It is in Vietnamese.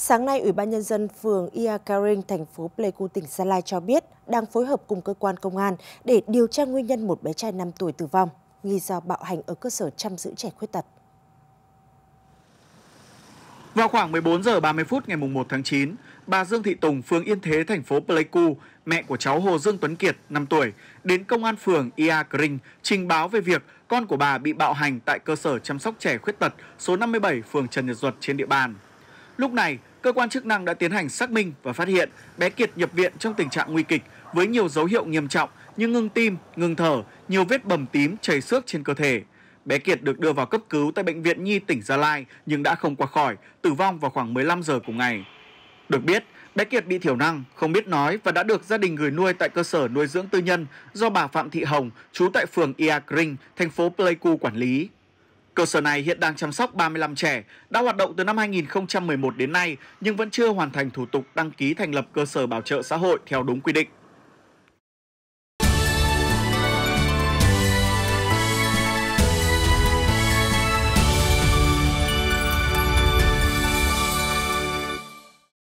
Sáng nay, Ủy ban Nhân dân phường Ia Karing, thành phố Pleiku, tỉnh Gia Lai cho biết đang phối hợp cùng cơ quan công an để điều tra nguyên nhân một bé trai 5 tuổi tử vong, nghi do bạo hành ở cơ sở chăm giữ trẻ khuyết tật. Vào khoảng 14 giờ 30 phút ngày 1 tháng 9, bà Dương Thị Tùng, phường Yên Thế, thành phố Pleiku, mẹ của cháu Hồ Dương Tuấn Kiệt, 5 tuổi, đến công an phường Ia Kring trình báo về việc con của bà bị bạo hành tại cơ sở chăm sóc trẻ khuyết tật số 57 phường Trần Nhật Duật trên địa bàn. Lúc này, cơ quan chức năng đã tiến hành xác minh và phát hiện bé Kiệt nhập viện trong tình trạng nguy kịch với nhiều dấu hiệu nghiêm trọng như ngưng tim, ngừng thở, nhiều vết bầm tím chảy xước trên cơ thể. Bé Kiệt được đưa vào cấp cứu tại bệnh viện Nhi tỉnh Gia Lai nhưng đã không qua khỏi, tử vong vào khoảng 15 giờ cùng ngày. Được biết, bé Kiệt bị thiểu năng, không biết nói và đã được gia đình người nuôi tại cơ sở nuôi dưỡng tư nhân do bà Phạm Thị Hồng, trú tại phường Ia Kring, thành phố Pleiku quản lý. Cơ sở này hiện đang chăm sóc 35 trẻ, đã hoạt động từ năm 2011 đến nay nhưng vẫn chưa hoàn thành thủ tục đăng ký thành lập cơ sở bảo trợ xã hội theo đúng quy định.